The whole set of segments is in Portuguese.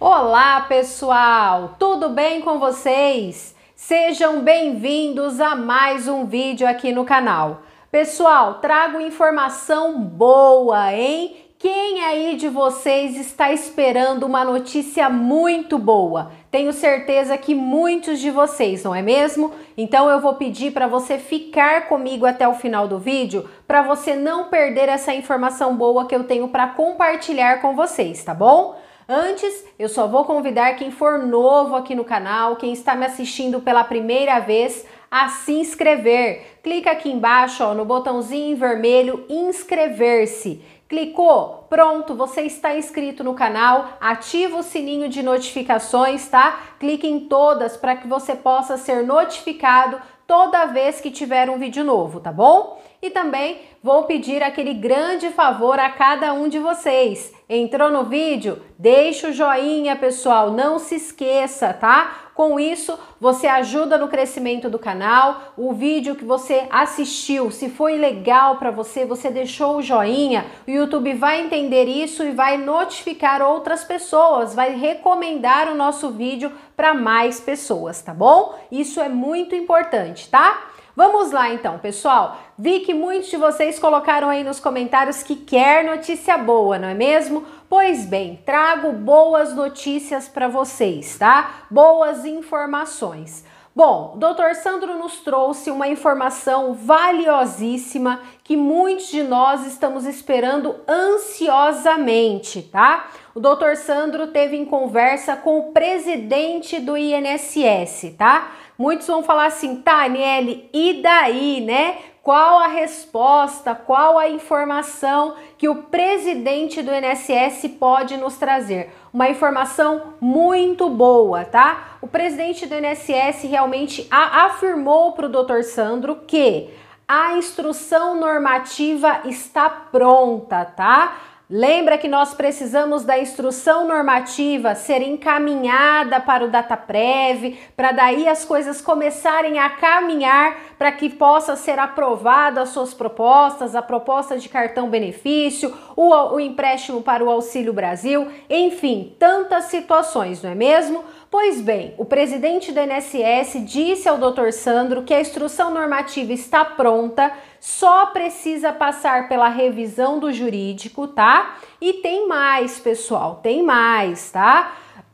Olá, pessoal! Tudo bem com vocês? Sejam bem-vindos a mais um vídeo aqui no canal. Pessoal, trago informação boa, hein? Quem aí de vocês está esperando uma notícia muito boa? Tenho certeza que muitos de vocês, não é mesmo? Então eu vou pedir para você ficar comigo até o final do vídeo para você não perder essa informação boa que eu tenho para compartilhar com vocês, tá bom? Antes, eu só vou convidar quem for novo aqui no canal, quem está me assistindo pela primeira vez, a se inscrever. Clica aqui embaixo ó, no botãozinho vermelho inscrever-se. Clicou? Pronto, você está inscrito no canal. Ativa o sininho de notificações, tá? Clique em todas para que você possa ser notificado toda vez que tiver um vídeo novo, tá bom? E também vou pedir aquele grande favor a cada um de vocês. Entrou no vídeo? Deixa o joinha, pessoal, não se esqueça, tá? Com isso, você ajuda no crescimento do canal. O vídeo que você assistiu, se foi legal para você, você deixou o joinha, o YouTube vai entender isso e vai notificar outras pessoas, vai recomendar o nosso vídeo para mais pessoas, tá bom? Isso é muito importante, tá? Vamos lá então, pessoal. Vi que muitos de vocês colocaram aí nos comentários que quer notícia boa, não é mesmo? Pois bem, trago boas notícias para vocês, tá? Boas informações. Bom, o doutor Sandro nos trouxe uma informação valiosíssima que muitos de nós estamos esperando ansiosamente, tá? O doutor Sandro teve em conversa com o presidente do INSS, tá? Muitos vão falar assim, tá, Aniele, e daí, né? Qual a resposta, qual a informação que o presidente do INSS pode nos trazer? Uma informação muito boa, tá? O presidente do INSS realmente afirmou para o doutor Sandro que a instrução normativa está pronta, tá? Lembra que nós precisamos da instrução normativa ser encaminhada para o DataPrev, para daí as coisas começarem a caminhar para que possa ser aprovada as suas propostas, a proposta de cartão benefício, o, o empréstimo para o Auxílio Brasil, enfim, tantas situações, não é mesmo? Pois bem, o presidente do INSS disse ao Dr. Sandro que a instrução normativa está pronta, só precisa passar pela revisão do jurídico, tá? Tá? E tem mais, pessoal, tem mais, tá?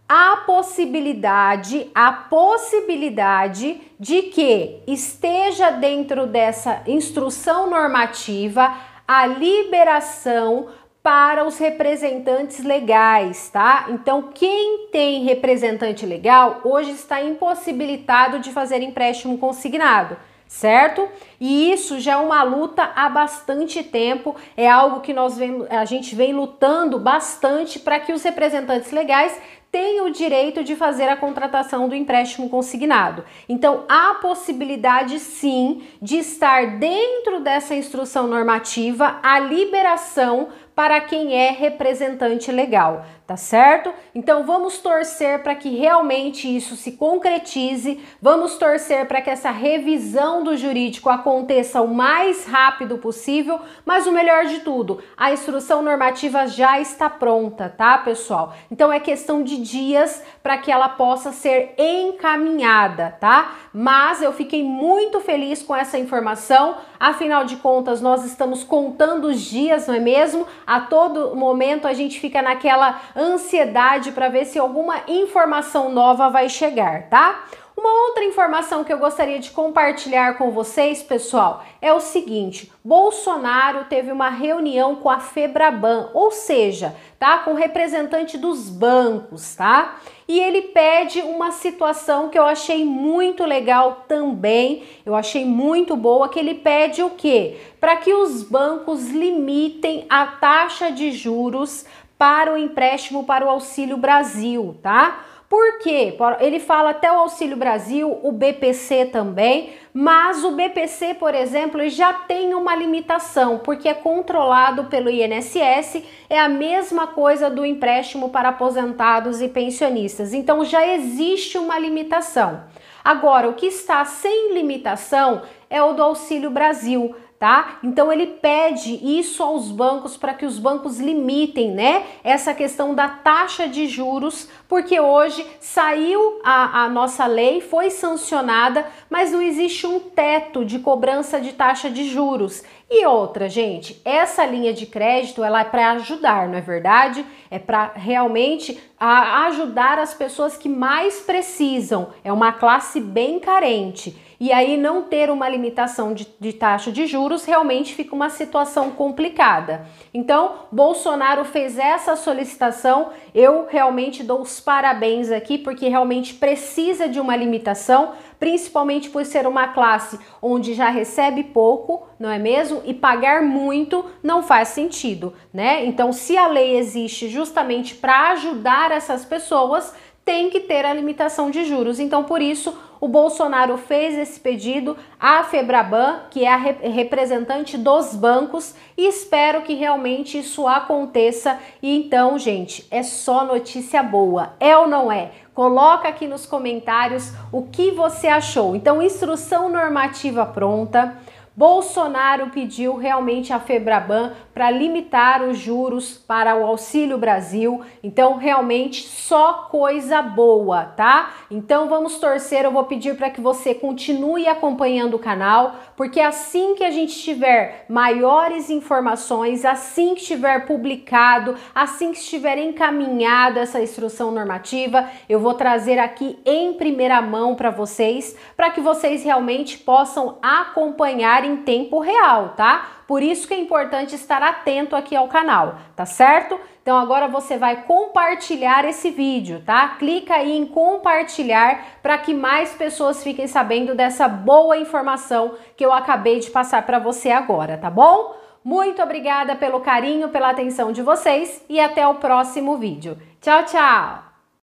a possibilidade, a possibilidade de que esteja dentro dessa instrução normativa a liberação para os representantes legais, tá? Então, quem tem representante legal hoje está impossibilitado de fazer empréstimo consignado certo? E isso já é uma luta há bastante tempo, é algo que nós vem, a gente vem lutando bastante para que os representantes legais tenham o direito de fazer a contratação do empréstimo consignado. Então, há possibilidade sim de estar dentro dessa instrução normativa a liberação para quem é representante legal, tá certo? Então vamos torcer para que realmente isso se concretize, vamos torcer para que essa revisão do jurídico aconteça o mais rápido possível, mas o melhor de tudo, a instrução normativa já está pronta, tá, pessoal? Então é questão de dias para que ela possa ser encaminhada, tá? Mas eu fiquei muito feliz com essa informação, afinal de contas nós estamos contando os dias, não é mesmo? a todo momento a gente fica naquela ansiedade para ver se alguma informação nova vai chegar, tá? Uma outra informação que eu gostaria de compartilhar com vocês, pessoal, é o seguinte: Bolsonaro teve uma reunião com a Febraban, ou seja, tá com o representante dos bancos, tá? E ele pede uma situação que eu achei muito legal também. Eu achei muito boa que ele pede o quê? Para que os bancos limitem a taxa de juros para o empréstimo para o Auxílio Brasil, tá? Por quê? Ele fala até o Auxílio Brasil, o BPC também, mas o BPC, por exemplo, já tem uma limitação, porque é controlado pelo INSS, é a mesma coisa do empréstimo para aposentados e pensionistas. Então já existe uma limitação. Agora, o que está sem limitação é o do Auxílio Brasil tá? Então ele pede isso aos bancos para que os bancos limitem, né? Essa questão da taxa de juros, porque hoje saiu a, a nossa lei, foi sancionada, mas não existe um teto de cobrança de taxa de juros. E outra, gente, essa linha de crédito ela é para ajudar, não é verdade? É para realmente a, ajudar as pessoas que mais precisam. É uma classe bem carente. E aí não ter uma limitação de, de taxa de juros realmente fica uma situação complicada. Então, Bolsonaro fez essa solicitação, eu realmente dou os parabéns aqui, porque realmente precisa de uma limitação, principalmente por ser uma classe onde já recebe pouco, não é mesmo? E pagar muito não faz sentido, né? Então, se a lei existe justamente para ajudar essas pessoas, tem que ter a limitação de juros. Então, por isso, o Bolsonaro fez esse pedido à Febraban, que é a representante dos bancos, e espero que realmente isso aconteça. E então, gente, é só notícia boa, é ou não é? Coloca aqui nos comentários o que você achou. Então, instrução normativa pronta Bolsonaro pediu realmente a Febraban para limitar os juros para o Auxílio Brasil. Então, realmente só coisa boa, tá? Então, vamos torcer. Eu vou pedir para que você continue acompanhando o canal, porque assim que a gente tiver maiores informações, assim que estiver publicado, assim que estiver encaminhado essa instrução normativa, eu vou trazer aqui em primeira mão para vocês, para que vocês realmente possam acompanhar em tempo real, tá? Por isso que é importante estar atento aqui ao canal, tá certo? Então agora você vai compartilhar esse vídeo, tá? Clica aí em compartilhar para que mais pessoas fiquem sabendo dessa boa informação que eu acabei de passar para você agora, tá bom? Muito obrigada pelo carinho, pela atenção de vocês e até o próximo vídeo. Tchau, tchau!